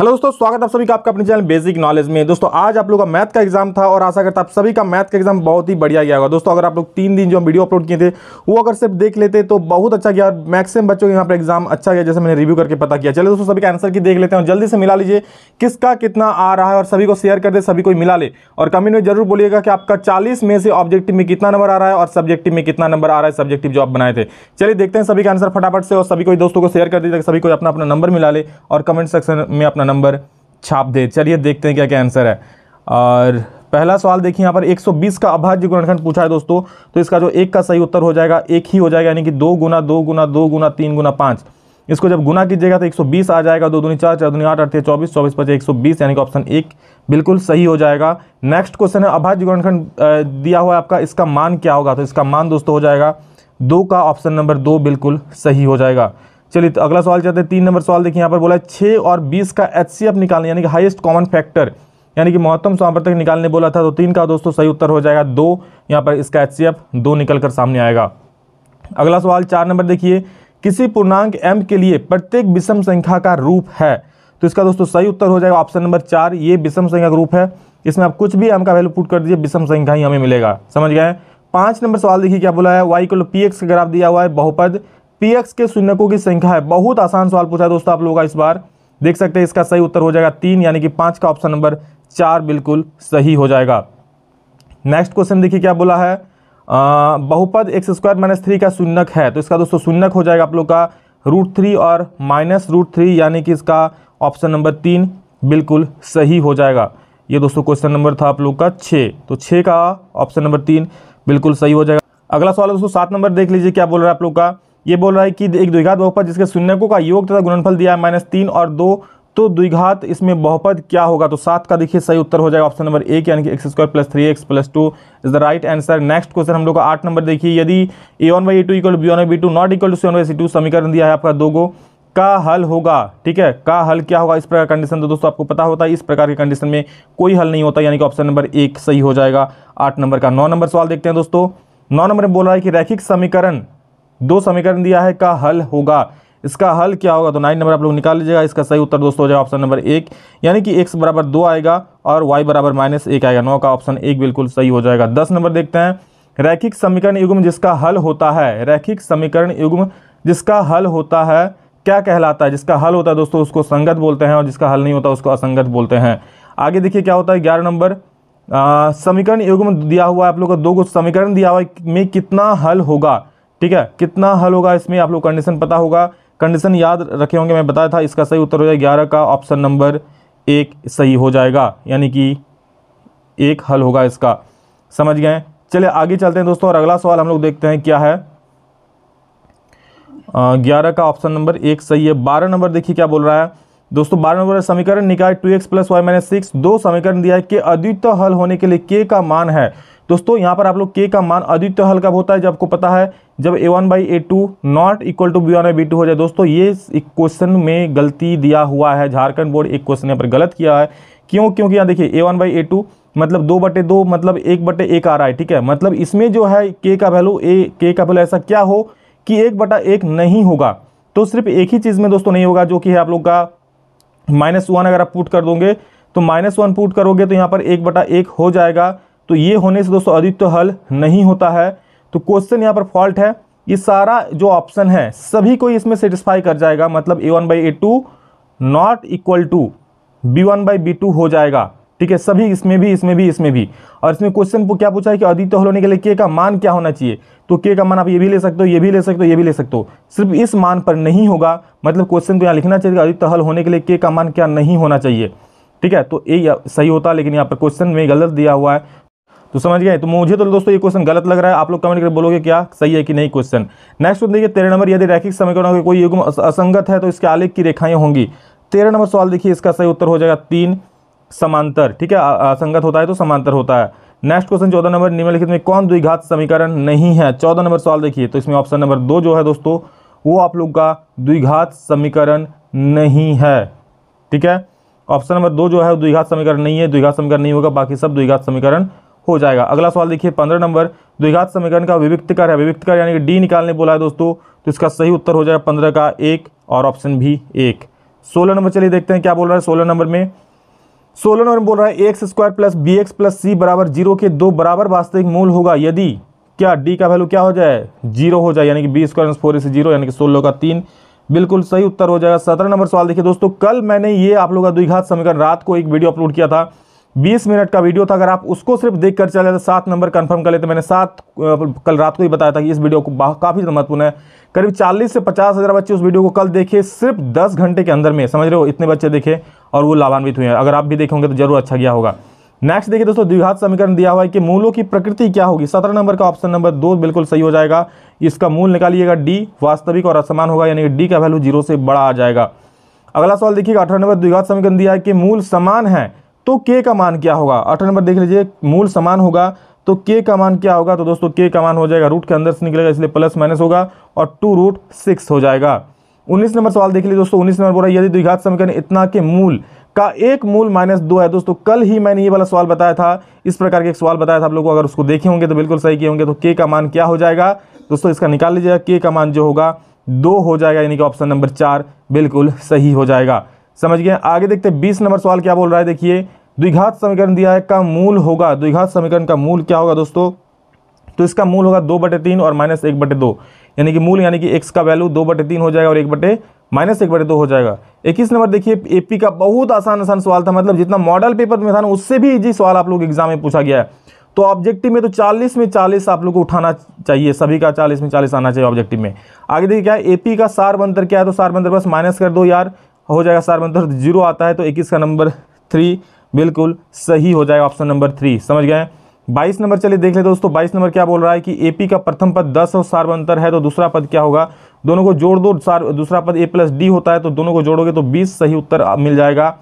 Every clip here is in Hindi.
हेलो दोस्तों स्वागत आप सभी का आपका अपने चैनल बेसिक नॉलेज में दोस्तों आज आप लोग का मैथ का एग्जाम था और आशा करता आप सभी का मैथ का एग्जाम बहुत ही बढ़िया गया होगा दोस्तों अगर आप लोग तीन दिन जो हम वीडियो अपलोड किए थे वो अगर सिर्फ देख लेते तो बहुत अच्छा गया और मैक्सिमम बच्चों के यहाँ पर एग्जाम अच्छा गया जैसे मैंने रिव्यू करके पता किया चले दोस्तों सभी का आंसर की देख लेते हैं और जल्दी से मिला लीजिए किसका कितना आ रहा है और सभी को शेयर कर दे सभी को मिला ले और कमेंट में जरूर बोलिएगा कि आपका चालीस में से ऑब्जेक्टिव में कितना नंबर आ रहा है और सब्जेक्टिव में कितना नंबर आ रहा है सब्जेक्टिव जो आप बनाए थे चलिए देखते हैं सभी का आंसर फटाफट से और सभी को दोस्तों को शेयर कर दीजिए सभी को अपना अपना नंबर मिला ले और कमेंट सेक्शन में अपना नंबर छाप दे चलिए देखते हैं क्या क्या आंसर है और पहला सवाल देखिए यहाँ पर 120 का अभाज्य गुणनखंड पूछा है दोस्तों तो इसका जो एक का सही उत्तर हो जाएगा एक ही हो जाएगा यानी कि दो गुना दो गुना दो गुना तीन गुना पाँच इसको जब गुना कीजिएगा तो 120 आ जाएगा दो दूनी चार चार दूनी आठ अड़तीस चौबीस चौबीस पचास एक यानी कि ऑप्शन एक बिल्कुल सही हो जाएगा नेक्स्ट क्वेश्चन है अभाज्य गुणनखंड दिया हुआ है आपका इसका मान क्या होगा तो इसका मान दोस्तों हो जाएगा दो का ऑप्शन नंबर दो बिल्कुल सही हो जाएगा चलिए तो अगला सवाल चाहते हैं तीन नंबर सवाल देखिए यहाँ पर बोला है छः और बीस का एच सी निकालने यानी कि हाइस्ट कॉमन फैक्टर यानी कि महत्तम सामर्थ्य निकालने बोला था तो तीन का दोस्तों सही उत्तर हो जाएगा दो यहाँ पर इसका एच सी एफ दो निकल कर सामने आएगा अगला सवाल चार नंबर देखिए किसी पूर्णांक एम के लिए प्रत्येक विषम संख्या का रूप है तो इसका दोस्तों सही उत्तर हो जाएगा ऑप्शन नंबर चार ये विषम संख्या का रूप है इसमें आप कुछ भी एम का वैल्यू पुट कर दीजिए विषम संख्या ही हमें मिलेगा समझ गए पाँच नंबर सवाल देखिए क्या बोला है वाई को लो पी एक्स का ग्राफ दिया हुआ है बहुपद पी के शून्यकों की संख्या है बहुत आसान सवाल पूछा है दोस्तों आप लोगों का इस बार देख सकते हैं इसका सही उत्तर हो जाएगा तीन यानी कि पाँच का ऑप्शन नंबर चार बिल्कुल सही हो जाएगा नेक्स्ट क्वेश्चन देखिए क्या बोला है आ, बहुपद एक्स स्क्वायर माइनस थ्री का शून्यक है तो इसका दोस्तों शून्यक हो जाएगा आप लोग का रूट थ्री और माइनस रूट थ्री यानी कि इसका ऑप्शन नंबर तीन बिल्कुल सही हो जाएगा ये दोस्तों क्वेश्चन नंबर था आप लोग का छः तो छः का ऑप्शन नंबर तीन बिल्कुल सही हो जाएगा अगला सवाल दोस्तों सात नंबर देख लीजिए क्या बोल रहा है आप लोग का ये बोल रहा है कि एक द्विघात बहुपद जिसके शून्यकों का योग तथा गुणनफल दिया है माइनस तीन और दो तो द्विघात इसमें बहुपद क्या होगा तो सात का देखिए सही उत्तर हो जाएगा ऑप्शन नंबर एक यानी कि x square plus three x plus two is the right answer next question हम लोग का आठ नंबर देखिए यदि a one by a two equal b one by b two not equal to c one by c two समीकरण दिया है आपका दो गो का हल होगा ठीक है का हल क्या होगा इस प्रकार कंडीशन तो दोस्तों आपको पता होता है इस प्रकार के कंडीशन में कोई हल नहीं होता यानी कि ऑप्शन नंबर एक सही हो जाएगा आठ नंबर का नौ नंबर सवाल देखते हैं दोस्तों नौ नंबर में बोल रहा है कि रैखिक समीकरण दो समीकरण दिया है का हल होगा इसका हल क्या होगा तो नाइन नंबर आप लोग निकाल लीजिएगा इसका सही उत्तर दोस्तों हो जाएगा ऑप्शन नंबर एक यानी कि एक्स बराबर दो आएगा और वाई बराबर माइनस एक आएगा नौ का ऑप्शन एक बिल्कुल सही हो जाएगा दस नंबर देखते हैं रैखिक समीकरण युग्म जिसका हल होता है रैखिक समीकरण युग्म जिसका हल होता है क्या कहलाता है जिसका हल होता है दोस्तों उसको संगत बोलते हैं और जिसका हल नहीं होता उसको असंगत बोलते हैं आगे देखिए क्या होता है ग्यारह नंबर समीकरण युग्म दिया हुआ है आप लोग को दो समीकरण दिया हुआ है में कितना हल होगा ठीक है कितना हल होगा इसमें आप लोग कंडीशन पता होगा कंडीशन याद रखे होंगे मैं बताया था इसका सही उत्तर हो जाएगा ग्यारह का ऑप्शन नंबर एक सही हो जाएगा यानी कि एक हल होगा इसका समझ गए चलिए आगे चलते हैं दोस्तों और अगला सवाल हम लोग देखते हैं क्या है ग्यारह का ऑप्शन नंबर एक सही है बारह नंबर देखिए क्या बोल रहा है दोस्तों बारह नंबर समीकरण निकाय two x plus y minus six दो समीकरण दिया है कि अद्वित हल होने के लिए के का मान है दोस्तों यहाँ पर आप लोग के का मान अद्वितीय हल कब होता है जब आपको पता है जब a one by a two not equal to b one by b two हो जाए दोस्तों ये क्वेश्चन में गलती दिया हुआ है झारखंड बोर्ड एक क्वेश्चन यहाँ पर गलत किया है क्यों क्योंकि यहाँ देखिए a one by a two मतलब दो बटे दो मतलब एक बटे एक आ रहा है ठीक है मतलब इसमें जो है के का वैल्यू ए के का वैल्यू ऐसा क्या हो कि एक बटा एक नहीं होगा तो सिर्फ एक ही चीज़ में दोस्तों नहीं होगा जो कि है आप लोग का माइनस वन अगर आप पुट कर दोगे तो माइनस वन पुट करोगे तो यहाँ पर एक बटा एक हो जाएगा तो ये होने से दोस्तों अधित्व हल नहीं होता है तो क्वेश्चन यहाँ पर फॉल्ट है ये सारा जो ऑप्शन है सभी को इसमें सेटिस्फाई कर जाएगा मतलब a one by a two not equal to b one by b two हो जाएगा ठीक है सभी इसमें भी इसमें भी इसमें भी और इसमें क्वेश्चन को क्या पूछा है कि अद्वितीय हल होने के लिए के का मान क्या होना चाहिए तो के का मान आप ये भी ले सकते हो ये भी ले सकते हो ये भी ले सकते हो सिर्फ इस मान पर नहीं होगा मतलब क्वेश्चन को यहाँ लिखना चाहिए कि हल होने के लिए के का मान क्या नहीं होना चाहिए ठीक है तो ये सही होता है लेकिन यहाँ पर क्वेश्चन में गलत दिया हुआ है तो समझ गए तो मुझे तो दोस्तों ये क्वेश्चन गलत लग रहा है आप लोग कमेंट करके बोलोगे क्या सही है कि नहीं क्वेश्चन नेक्स्ट क्वेश्चन देखिए तेरह नंबर यदि रैखिक समीकरण के कोई युग्म असंगत है तो इसके आलेख की रेखाएं होंगी तेरह नंबर सवाल देखिए इसका सही उत्तर हो जाएगा तीन समांतर ठीक है असंगत होता है तो समांतर होता है नेक्स्ट क्वेश्चन चौदह नंबर निम्नलिखित में कौन द्विघात समीकरण नहीं है चौदह नंबर सवाल देखिए तो इसमें ऑप्शन नंबर दो जो है दोस्तों वो आप लोग का द्विघात समीकरण नहीं है ठीक है ऑप्शन नंबर दो जो है द्विघात समीकरण नहीं है द्विघात समीकरण नहीं होगा बाकी सब द्विघात समीकरण हो जाएगा अगला सवाल देखिए पंद्रह नंबर द्विघात समीकरण का कर है कर यानी कि डी निकालने बोला है दोस्तों तो इसका सही उत्तर हो जाएगा पंद्रह का एक और ऑप्शन भी एक सोलह नंबर चलिए देखते हैं क्या बोल रहा है सोलह नंबर में सोलह नंबर में बोल रहा है x square plus b x plus c बराबर जीरो के दो बराबर वास्तविक मूल होगा यदि क्या डी का वैल्यू क्या हो जाए जीरो हो जाए यानी कि बी स्क्वायर फोर इस जीरो यानी कि सोलह का तीन बिल्कुल सही उत्तर हो जाएगा सत्रह नंबर सवाल देखिए दोस्तों कल मैंने ये आप लोग का द्विघात समीकरण रात को एक वीडियो अपलोड किया था बीस मिनट का वीडियो था अगर आप उसको सिर्फ देख कर चले तो सात नंबर कन्फर्म कर लेते मैंने सात कल रात को ही बताया था कि इस वीडियो को काफ़ी महत्वपूर्ण है करीब चालीस से पचास हज़ार बच्चे उस वीडियो को कल देखे सिर्फ दस घंटे के अंदर में समझ रहे हो इतने बच्चे देखे और वो लाभान्वित हुए हैं अगर आप भी देखेंगे तो जरूर अच्छा गया होगा नेक्स्ट देखिए दोस्तों द्विघात समीकरण दिया हुआ है कि मूलों की प्रकृति क्या होगी सत्रह नंबर का ऑप्शन नंबर दो बिल्कुल सही हो जाएगा इसका मूल निकालिएगा डी वास्तविक और असमान होगा यानी कि डी का वैल्यू जीरो से बड़ा आ जाएगा अगला सवाल देखिएगा अठारह नंबर द्विघात समीकरण दिया है कि मूल समान है तो के का मान क्या होगा आठ नंबर देख लीजिए मूल समान होगा तो के का मान क्या होगा तो दोस्तों के का मान हो जाएगा रूट के अंदर से निकलेगा इसलिए प्लस माइनस होगा और टू रूट सिक्स हो जाएगा उन्नीस नंबर सवाल देख लीजिए दोस्तों उन्नीस नंबर बोला यदि द्विघात समीकरण इतना के मूल का एक मूल माइनस दो है दोस्तों कल ही मैंने ये वाला सवाल बताया था इस प्रकार के एक सवाल बताया था आप लोगों को अगर उसको देखे होंगे तो बिल्कुल सही किए होंगे तो के का मान क्या हो जाएगा दोस्तों इसका निकाल लीजिएगा के का मान जो होगा दो हो जाएगा यानी कि ऑप्शन नंबर चार बिल्कुल सही हो जाएगा समझ गए आगे देखते हैं बीस नंबर सवाल क्या बोल रहा है देखिए द्विघात समीकरण दिया है का मूल होगा द्विघात समीकरण का मूल क्या होगा दोस्तों तो इसका मूल होगा दो बटे तीन और माइनस एक बटे दो यानी कि मूल यानी कि एक्स का वैल्यू दो बटे तीन हो जाएगा और एक बटे माइनस एक बटे दो हो जाएगा इक्कीस नंबर देखिए एपी का बहुत आसान आसान सवाल था मतलब जितना मॉडल पेपर में था ना उससे भी इजी सवाल आप लोग एग्जाम में पूछा गया है तो ऑब्जेक्टिव में तो चालीस में चालीस आप लोग को उठाना चाहिए सभी का चालीस में चालीस आना चाहिए ऑब्जेक्टिव में आगे देखिए क्या है एपी का सार बंतर क्या है तो सार बंतर बस माइनस कर दो यार हो जाएगा सार बंतर जीरो तो आता है तो इक्कीस का नंबर थ्री बिल्कुल सही हो जाएगा ऑप्शन नंबर थ्री समझ गए बाईस नंबर चलिए देख ले दोस्तों बाईस नंबर क्या बोल रहा है कि एपी का प्रथम पद दस और सार्वंतर है तो दूसरा पद क्या होगा दोनों को जोड़ दो सार दूसरा पद ए प्लस डी होता है तो दोनों को जोड़ोगे तो बीस सही उत्तर मिल जाएगा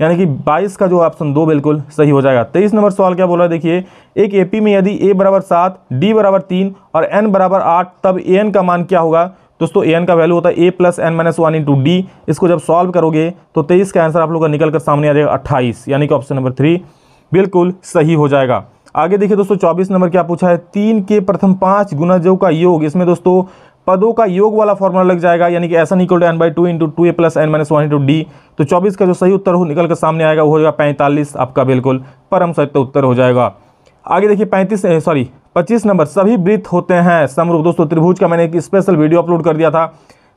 यानी कि 22 का जो ऑप्शन दो बिल्कुल सही हो जाएगा 23 नंबर सवाल क्या बोल रहा है देखिए एक पी में यदि ए बराबर सात डी बराबर तीन और एन बराबर आठ तब ए एन का मान क्या होगा दोस्तों ए एन का वैल्यू होता है a plus n minus one into d इसको जब सॉल्व करोगे तो तेईस का आंसर आप लोग का निकल कर सामने आ जाएगा अट्ठाईस यानी कि ऑप्शन नंबर थ्री बिल्कुल सही हो जाएगा आगे देखिए दोस्तों चौबीस नंबर क्या पूछा है तीन के प्रथम पाँच गुना जो का योग इसमें दोस्तों पदों का योग वाला फॉर्मूला लग जाएगा यानी कि ऐसा निकल n by two into two a plus n minus one into d तो चौबीस का जो सही उत्तर हो निकल कर सामने आएगा वो हो जाएगा पैंतालीस आपका बिल्कुल परम सत्य उत्तर हो जाएगा आगे देखिए पैंतीस सॉरी पच्चीस नंबर सभी वृत्त होते हैं समरूप दोस्तों त्रिभुज का मैंने एक स्पेशल वीडियो अपलोड कर दिया था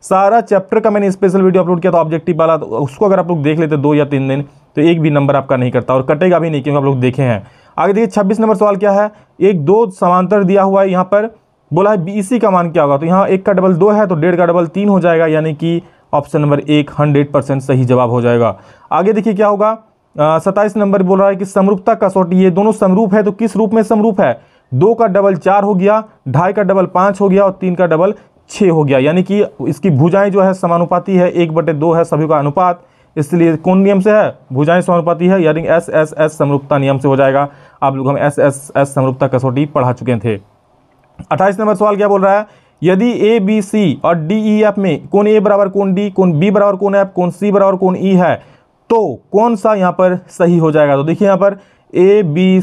सारा चैप्टर का मैंने स्पेशल वीडियो अपलोड किया था ऑब्जेक्टिव वाला तो उसको अगर आप लोग देख लेते दो या तीन दिन तो एक भी नंबर आपका नहीं करता और कटेगा भी नहीं क्योंकि आप लोग देखे हैं आगे देखिए छब्बीस नंबर सवाल क्या है एक दो समांतर दिया हुआ है यहाँ पर बोला है बी का मान क्या होगा तो यहाँ एक का डबल दो है तो डेढ़ का डबल तीन हो जाएगा यानी कि ऑप्शन नंबर एक हंड्रेड परसेंट सही जवाब हो जाएगा आगे देखिए क्या होगा सत्ताईस नंबर बोल रहा है कि समरूपता का कसौटी ये दोनों समरूप है तो किस रूप में समरूप है दो का डबल चार हो गया ढाई का डबल पाँच हो गया और तीन का डबल छः हो गया यानी कि इसकी भुजाएं जो है समानुपाती है एक बटे दो है सभी का अनुपात इसलिए कौन नियम से है भुजाएं समानुपाति है यानी एस एस एस समरूपता नियम से हो जाएगा आप लोग हम एस एस एस समरूपता कसौटी पढ़ा चुके थे अट्ठाईस नंबर सवाल क्या बोल रहा है यदि ए बी सी और डी ई एफ में कौन ए बराबर कौन डी कौन बी बराबर कौन एफ कौन सी बराबर कौन ई e है तो कौन सा यहाँ पर सही हो जाएगा तो देखिए यहाँ पर ए बी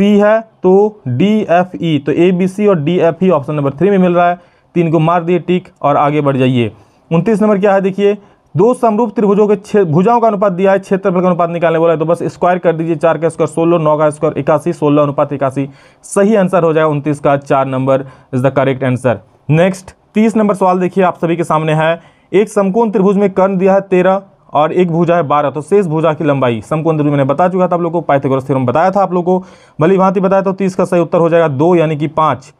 सी है तो डी एफ ई तो ए बी सी और d f e option number three में मिल रहा है तीन को मार दिए टिक और आगे बढ़ जाइए उनतीस नंबर क्या है देखिए दो समरूप त्रिभुजों के भुजाओं का अनुपात दिया है क्षेत्रफल का अनुपात निकालने बोला है तो बस स्क्वायर कर दीजिए चार का स्क्वायर सोलह नौ का स्क्वायर इक्यासी सोलह अनुपात इक्यासी सही आंसर हो जाएगा उनतीस का चार number is the correct answer next तीस नंबर सवाल देखिए आप सभी के सामने है एक समकोण त्रिभुज में कर्ण दिया है तेरह और एक भुजा है बारह तो शेष भुजा की लंबाई समकोण द्विभुज मैंने बता चुका था आप लोगों को पाइथागोरस थ्योरम बताया था आप लोगों को भली भांति बताया तो तीस का सही उत्तर हो जाएगा दो यानी कि पाँच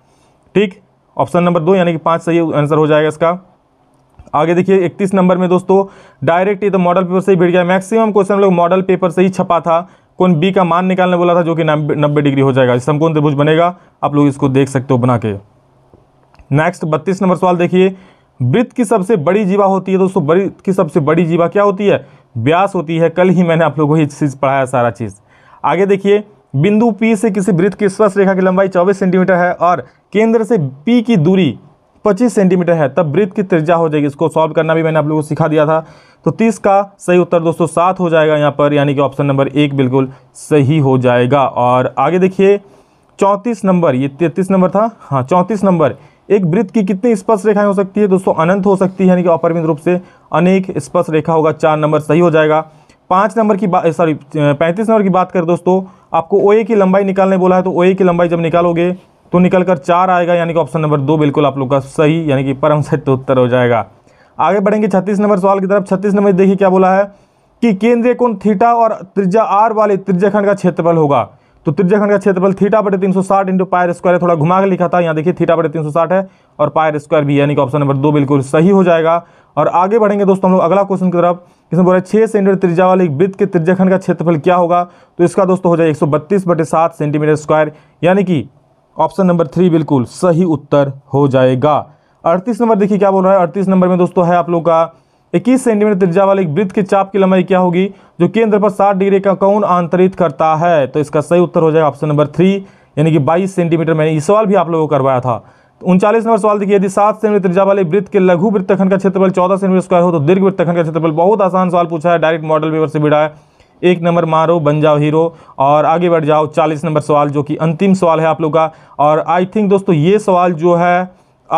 ठीक ऑप्शन नंबर दो यानी कि पाँच सही आंसर हो जाएगा इसका आगे देखिए इकतीस नंबर में दोस्तों डायरेक्ट ये तो मॉडल पेपर से ही भिड़ गया मैक्सिमम क्वेश्चन लोग मॉडल पेपर से ही छपा था कौन बी का मान निकालने बोला था जो कि नब्बे डिग्री हो जाएगा समकोण त्रिभुज बनेगा आप लोग इसको देख सकते हो बना के नेक्स्ट बत्तीस नंबर सवाल देखिए वृत्त की सबसे बड़ी जीवा होती है दोस्तों वृत्त की सबसे बड़ी जीवा क्या होती है व्यास होती है कल ही मैंने आप लोगों को ये चीज़ पढ़ाया सारा चीज़ आगे देखिए बिंदु पी से किसी वृत्त की स्वस्थ रेखा की लंबाई चौबीस सेंटीमीटर है और केंद्र से पी की दूरी 25 सेंटीमीटर है तब वृत्त की त्रिज्या हो जाएगी इसको सॉल्व करना भी मैंने आप लोगों को सिखा दिया था तो 30 का सही उत्तर दोस्तों सात हो जाएगा यहाँ पर यानी कि ऑप्शन नंबर एक बिल्कुल सही हो जाएगा और आगे देखिए चौंतीस नंबर ये तैंतीस नंबर था हाँ चौंतीस नंबर एक वृत्त की कितनी स्पर्श रेखाएं हो सकती है दोस्तों अनंत हो सकती है यानी कि अपरिमित रूप से अनेक स्पर्श रेखा होगा चार नंबर सही हो जाएगा पाँच नंबर की बात सॉरी पैंतीस नंबर की बात करें दोस्तों आपको ओ की लंबाई निकालने बोला है तो ओ की लंबाई जब निकालोगे तो निकल कर चार आएगा यानी कि ऑप्शन नंबर दो बिल्कुल आप लोग का सही यानी कि परम सत्य उत्तर हो जाएगा आगे बढ़ेंगे छत्तीस नंबर सवाल की तरफ छत्तीस नंबर देखिए क्या बोला है कि केंद्रीय कोण थीटा और त्रिज्या आर वाले त्रिज्याखंड का क्षेत्रफल होगा तो त्रिज्याखंड का क्षेत्रफल थीटा बटे तीन सौ साठ इंटू पायर स्क्वायर है थोड़ा घुमा के लिखा था यहाँ देखिए थीटा बटे तीन सौ साठ है और पायर स्क्वायर भी यानी कि ऑप्शन नंबर दो बिल्कुल सही हो जाएगा और आगे बढ़ेंगे दोस्तों हम लोग अगला क्वेश्चन की तरफ इसमें बोला छः सेंटीमीटर त्रिज्या वाले एक वृत्त के त्रिज्याखंड का क्षेत्रफल क्या होगा तो इसका दोस्तों हो जाए एक सौ बत्तीस बटे सात सेंटीमीटर स्क्वायर यानी कि ऑप्शन नंबर थ्री बिल्कुल सही उत्तर हो जाएगा अड़तीस नंबर देखिए क्या बोल रहा है अड़तीस नंबर में दोस्तों है आप लोग का 21 सेंटीमीटर त्रिज्या वाले एक वृत्त के चाप की लंबाई क्या होगी जो केंद्र पर 60 डिग्री का कौन आंतरित करता है तो इसका सही उत्तर हो जाएगा ऑप्शन नंबर थ्री यानी कि 22 सेंटीमीटर मैंने ये सवाल भी आप लोगों को करवाया था उनचालीस नंबर सवाल देखिए यदि सात सेंटीमीटर त्रिज्या वाले वृत्त के लघु वृत्तखंड का क्षेत्रफल चौदह सेंटीमीटर स्क्वायर हो तो दीर्घ वृत्तखंड का क्षेत्रफल बहुत आसान सवाल पूछा है डायरेक्ट मॉडल पेपर से बिड़ा है एक नंबर मारो बन जाओ हीरो और आगे बढ़ जाओ चालीस नंबर सवाल जो कि अंतिम सवाल है आप लोग का और आई थिंक दोस्तों ये सवाल जो है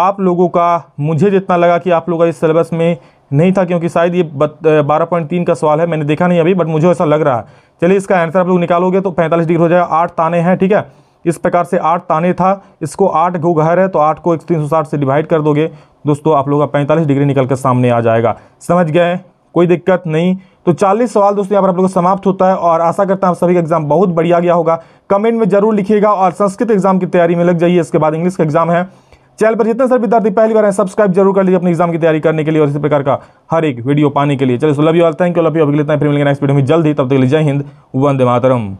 आप लोगों का मुझे जितना लगा कि आप लोग का इस सिलेबस में नहीं था क्योंकि शायद ये बारह पॉइंट तीन का सवाल है मैंने देखा नहीं अभी बट मुझे ऐसा लग रहा है चलिए इसका आंसर आप लोग निकालोगे तो पैंतालीस डिग्री हो जाएगा आठ ताने हैं ठीक है इस प्रकार से आठ ताने था इसको आठ गो घर है तो आठ को एक तीन सौ साठ से डिवाइड कर दोगे दोस्तों आप लोग का पैंतालीस डिग्री निकल कर सामने आ जाएगा समझ गए कोई दिक्कत नहीं तो 40 सवाल दोस्तों यहाँ पर आप लोगों को समाप्त होता है और आशा करता हूँ आप सभी का एग्जाम बहुत बढ़िया गया होगा कमेंट में जरूर लिखिएगा और संस्कृत एग्जाम की तैयारी में लग जाइए इसके बाद इंग्लिश का एग्जाम है चैनल पर जितने सर विद्यार्थी पहली बार है सब्सक्राइब जरूर कर लीजिए अपने एग्जाम की तैयारी करने के लिए और इसी प्रकार का हर एक वीडियो पाने के लिए चलिए so love you all thank you love you अभी लेते हैं फिर मिलेंगे नेक्स्ट वीडियो में जल्द ही तब तक जय हिंद वंदे मातरम